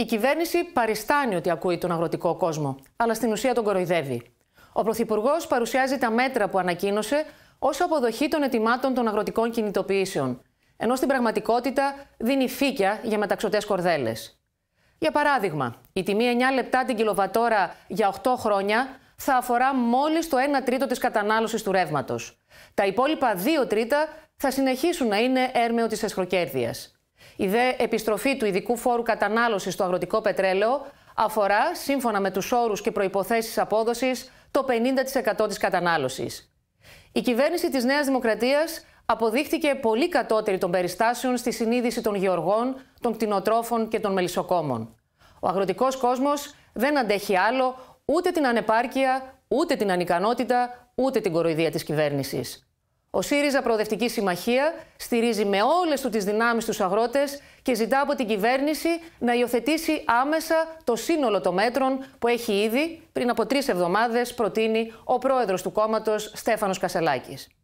Η κυβέρνηση παριστάνει ότι ακούει τον αγροτικό κόσμο, αλλά στην ουσία τον κοροϊδεύει. Ο Πρωθυπουργός παρουσιάζει τα μέτρα που ανακοίνωσε ως αποδοχή των ετοιμάτων των αγροτικών κινητοποιήσεων, ενώ στην πραγματικότητα δίνει φύκια για μεταξωτές κορδέλες. Για παράδειγμα, η τιμή 9 λεπτά την κιλοβατόρα για 8 χρόνια θα αφορά μόλις το 1 τρίτο της κατανάλωσης του ρεύματος. Τα υπόλοιπα 2 τρίτα θα συνεχίσουν να είναι έρμεο της εσχροκέρδειας. Η δε επιστροφή του ειδικού φόρου κατανάλωσης στο αγροτικό πετρέλαιο αφορά, σύμφωνα με τους όρους και προποθέσει απόδοσης, το 50% της κατανάλωσης. Η κυβέρνηση της Νέας Δημοκρατίας αποδείχθηκε πολύ κατώτερη των περιστάσεων στη συνείδηση των γεωργών, των κτηνοτρόφων και των μελισσοκόμων. Ο αγροτικός κόσμος δεν αντέχει άλλο ούτε την ανεπάρκεια, ούτε την ανικανότητα, ούτε την κοροϊδία της κυβέρνησης. Ο ΣΥΡΙΖΑ Προοδευτική Συμμαχία στηρίζει με όλες του τις δυνάμεις τους αγρότες και ζητά από την κυβέρνηση να υιοθετήσει άμεσα το σύνολο των μέτρων που έχει ήδη πριν από τρεις εβδομάδες προτείνει ο πρόεδρος του κόμματος Στέφανος Κασελάκης.